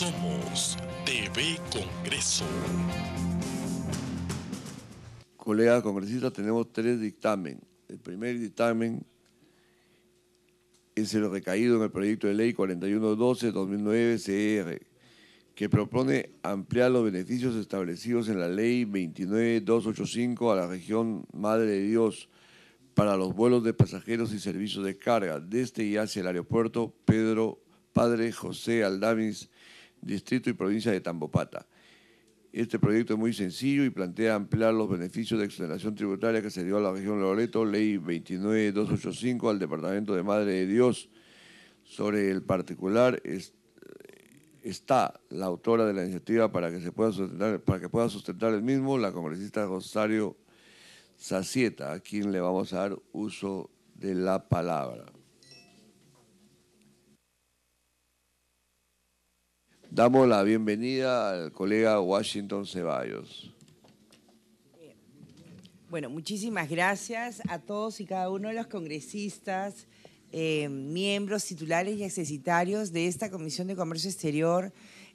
Somos TV Congreso. Colegas congresistas, tenemos tres dictámenes. El primer dictamen es el recaído en el proyecto de ley 4112-2009-CR, que propone ampliar los beneficios establecidos en la ley 29285 a la región Madre de Dios para los vuelos de pasajeros y servicios de carga desde y hacia el aeropuerto Pedro Padre José Aldamis distrito y provincia de Tambopata. Este proyecto es muy sencillo y plantea ampliar los beneficios de exoneración tributaria que se dio a la región Loreto, ley 29285, al Departamento de Madre de Dios. Sobre el particular está la autora de la iniciativa para que, se pueda sustentar, para que pueda sustentar el mismo, la congresista Rosario Sacieta, a quien le vamos a dar uso de la palabra. Damos la bienvenida al colega Washington Ceballos. Bueno, muchísimas gracias a todos y cada uno de los congresistas, eh, miembros, titulares y accesitarios de esta Comisión de Comercio Exterior.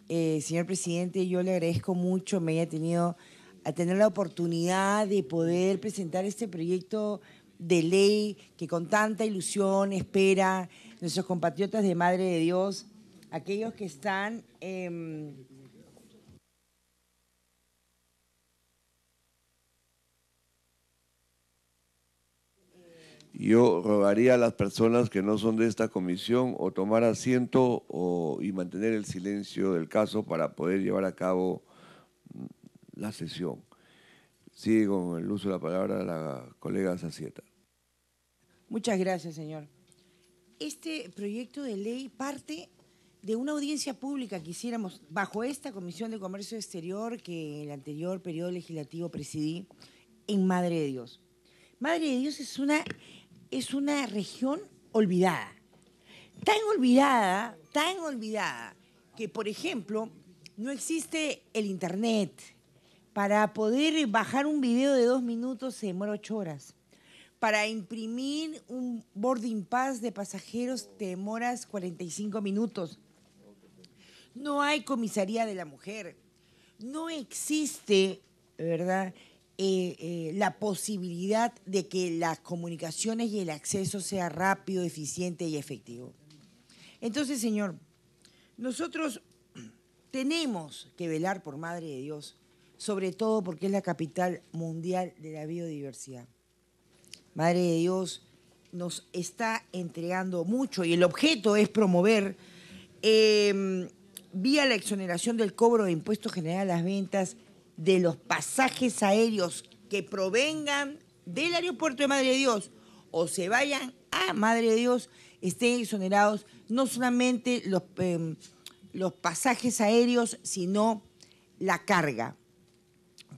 Eh, señor presidente, yo le agradezco mucho me haya tenido a tener la oportunidad de poder presentar este proyecto de ley que con tanta ilusión espera nuestros compatriotas de Madre de Dios aquellos que están... Em, yo rogaría a las personas que no son de esta comisión o tomar asiento o, y mantener el silencio del caso para poder llevar a cabo mm, la sesión. Sigue con el uso de la palabra la colega Sacieta. Muchas gracias, señor. Este proyecto de ley parte de una audiencia pública que hiciéramos bajo esta Comisión de Comercio Exterior que en el anterior periodo legislativo presidí en Madre de Dios. Madre de Dios es una, es una región olvidada, tan olvidada, tan olvidada, que por ejemplo no existe el Internet. Para poder bajar un video de dos minutos se demora ocho horas para imprimir un boarding pass de pasajeros te demoras 45 minutos no hay comisaría de la mujer, no existe, ¿verdad? Eh, eh, la posibilidad de que las comunicaciones y el acceso sea rápido, eficiente y efectivo. Entonces, Señor, nosotros tenemos que velar por Madre de Dios, sobre todo porque es la capital mundial de la biodiversidad. Madre de Dios nos está entregando mucho y el objeto es promover eh, vía la exoneración del cobro de impuestos general a las ventas de los pasajes aéreos que provengan del aeropuerto de Madre de Dios o se vayan a Madre de Dios, estén exonerados no solamente los, em, los pasajes aéreos, sino la carga.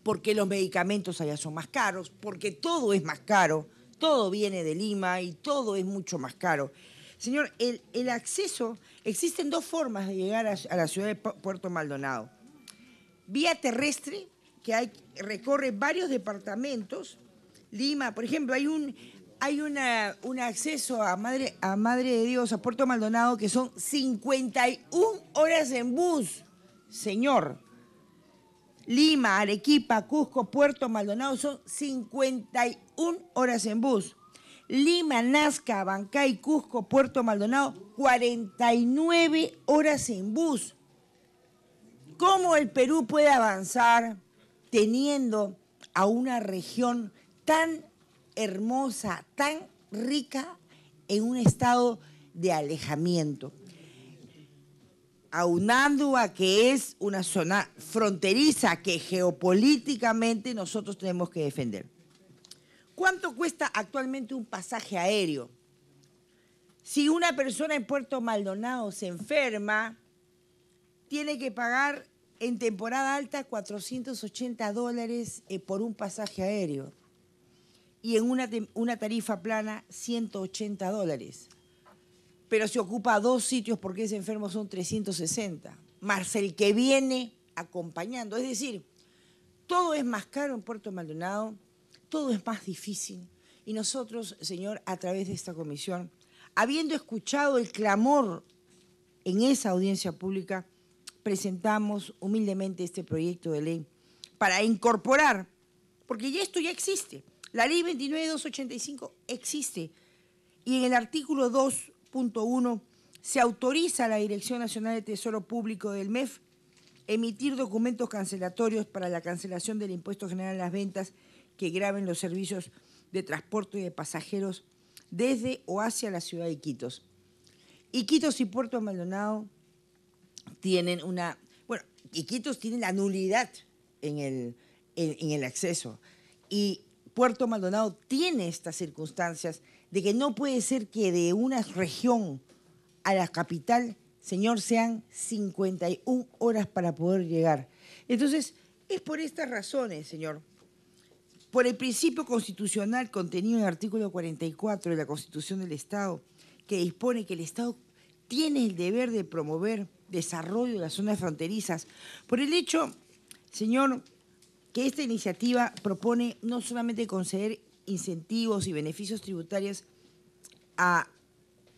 Porque los medicamentos allá son más caros, porque todo es más caro, todo viene de Lima y todo es mucho más caro. Señor, el, acceso, existen dos formas de llegar a, la ciudad de Puerto Maldonado. Vía terrestre, que recorre varios departamentos. Lima, por ejemplo, hay un, hay un acceso a Madre, a Madre de Dios, a Puerto Maldonado, que son 51 horas en bus, señor. Lima, Arequipa, Cusco, Puerto Maldonado son 51 horas en bus. Lima, Nazca, Bancay, Cusco, Puerto Maldonado, 49 horas en bus. ¿Cómo el Perú puede avanzar teniendo a una región tan hermosa, tan rica en un estado de alejamiento? aunando a que es una zona fronteriza que geopolíticamente nosotros tenemos que defender. ¿Cuánto cuesta actualmente un pasaje aéreo? Si una persona en Puerto Maldonado se enferma, tiene que pagar en temporada alta 480 dólares eh, por un pasaje aéreo y en una, una tarifa plana 180 dólares. Pero se ocupa dos sitios porque ese enfermo son 360, Marcel, que viene acompañando. Es decir, todo es más caro en Puerto Maldonado todo es más difícil. Y nosotros, Señor, a través de esta comisión, habiendo escuchado el clamor en esa audiencia pública, presentamos humildemente este proyecto de ley para incorporar, porque ya esto ya existe, la ley 29285 existe, y en el artículo 2.1 se autoriza a la Dirección Nacional de Tesoro Público del MEF emitir documentos cancelatorios para la cancelación del impuesto general a las ventas que graben los servicios de transporte y de pasajeros desde o hacia la ciudad de Iquitos. Iquitos y Puerto Maldonado tienen una... Bueno, Iquitos tiene la nulidad en el, en el acceso. Y Puerto Maldonado tiene estas circunstancias de que no puede ser que de una región a la capital, señor, sean 51 horas para poder llegar. Entonces, es por estas razones, señor, por el principio constitucional contenido en el artículo 44 de la Constitución del Estado, que dispone que el Estado tiene el deber de promover desarrollo de las zonas fronterizas, por el hecho, señor, que esta iniciativa propone no solamente conceder incentivos y beneficios tributarios,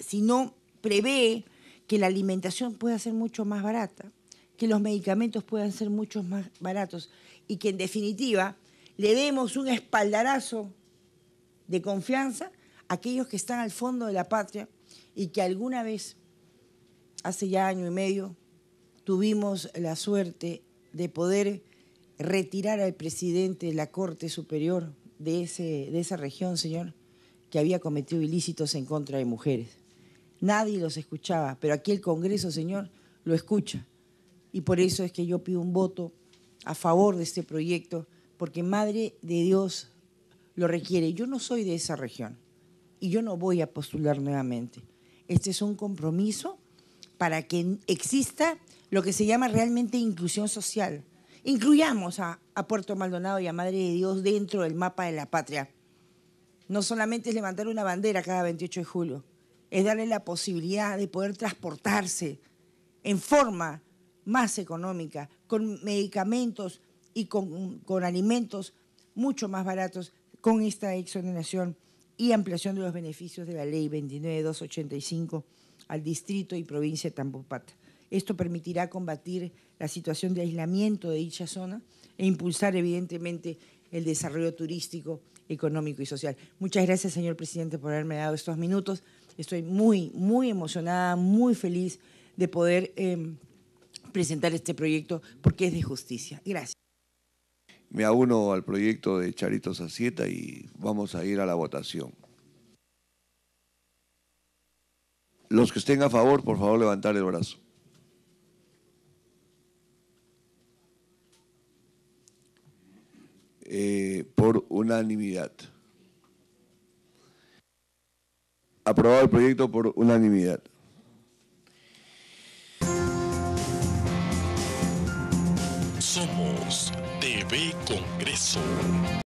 sino prevé que la alimentación pueda ser mucho más barata, que los medicamentos puedan ser mucho más baratos y que en definitiva le demos un espaldarazo de confianza a aquellos que están al fondo de la patria y que alguna vez, hace ya año y medio, tuvimos la suerte de poder retirar al presidente de la Corte Superior de, ese, de esa región, señor, que había cometido ilícitos en contra de mujeres. Nadie los escuchaba, pero aquí el Congreso, señor, lo escucha. Y por eso es que yo pido un voto a favor de este proyecto porque Madre de Dios lo requiere. Yo no soy de esa región y yo no voy a postular nuevamente. Este es un compromiso para que exista lo que se llama realmente inclusión social. Incluyamos a, Puerto Maldonado y a Madre de Dios dentro del mapa de la patria. No solamente es levantar una bandera cada 28 de julio, es darle la posibilidad de poder transportarse en forma más económica, con medicamentos y con, alimentos mucho más baratos con esta exoneración y ampliación de los beneficios de la ley 29285 al distrito y provincia de Tambopata Esto permitirá combatir la situación de aislamiento de dicha zona e impulsar evidentemente el desarrollo turístico, económico y social. Muchas gracias, señor presidente, por haberme dado estos minutos. Estoy muy, muy emocionada, muy feliz de poder eh, presentar este proyecto porque es de justicia. Gracias me uno al proyecto de Charito Sacieta y vamos a ir a la votación. Los que estén a favor, por favor, levantar el brazo. Eh, por unanimidad. Aprobado el proyecto por unanimidad. Somos TV Congreso.